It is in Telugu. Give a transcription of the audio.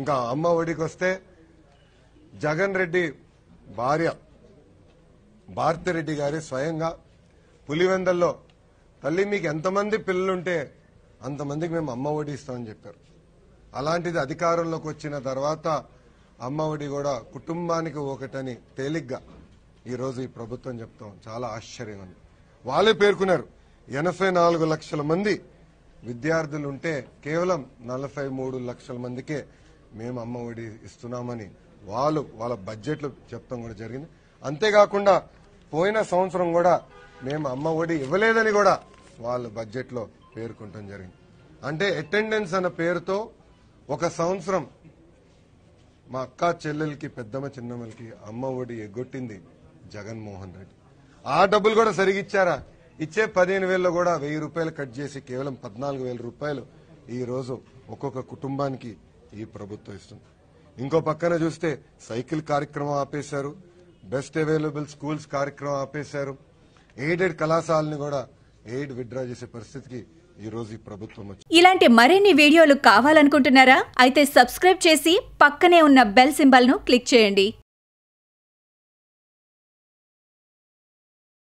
ఇంకా అమ్మ ఒడికి వస్తే జగన్ రెడ్డి భార్య భారతిరెడ్డి గారి స్వయంగా పులివెందల్లో తల్లి మీకు ఎంతమంది పిల్లలుంటే అంతమందికి మేము అమ్మ ఒడి ఇస్తామని చెప్పారు అలాంటిది అధికారంలోకి వచ్చిన తర్వాత అమ్మ ఒడి కూడా కుటుంబానికి ఒకటని తేలిగ్గా ఈరోజు ఈ ప్రభుత్వం చెప్తాం చాలా ఆశ్చర్యంగా ఉంది వాళ్ళే పేర్కొన్నారు ఎనభై నాలుగు లక్షల మంది విద్యార్థులు ఉంటే కేవలం నలభై మూడు లక్షల మందికే మేము అమ్మ ఒడి ఇస్తున్నామని వాళ్ళు వాళ్ళ లో చెప్తాం కూడా జరిగింది అంతేకాకుండా పోయిన సంవత్సరం కూడా మేము అమ్మ ఒడి ఇవ్వలేదని కూడా వాళ్ళు బడ్జెట్లో పేర్కొనటం జరిగింది అంటే అటెండెన్స్ అన్న పేరుతో ఒక సంవత్సరం మా అక్క చెల్లెలకి పెద్దమ్మ చిన్నమ్మలకి అమ్మ ఒడి ఎగ్గొట్టింది జగన్మోహన్ రెడ్డి ఆ డబ్బులు కూడా సరిగిచ్చారా ఇచ్చే పదిహేను వేల్లో కూడా వెయ్యి రూపాయలు కట్ చేసి కేవలం పద్నాలుగు వేల రూపాయలు ఈ రోజు ఒక్కొక్క కుటుంబానికి ఈ ప్రభుత్వం ఇస్తుంది ఇంకో పక్కన చూస్తే సైకిల్ కార్యక్రమం ఆపేశారు బెస్ట్ అవైలబుల్ స్కూల్స్ కార్యక్రమం ఆపేశారు ఎయిడెడ్ కళాశాలని కూడా ఎయిడ్ విత్డ్రా చేసే పరిస్థితికి ఈ రోజు ప్రభుత్వం ఇలాంటి మరిన్ని వీడియోలు కావాలనుకుంటున్నారా అయితే సబ్స్క్రైబ్ చేసి పక్కనే ఉన్న బెల్ సింబల్ ను క్లిక్ చేయండి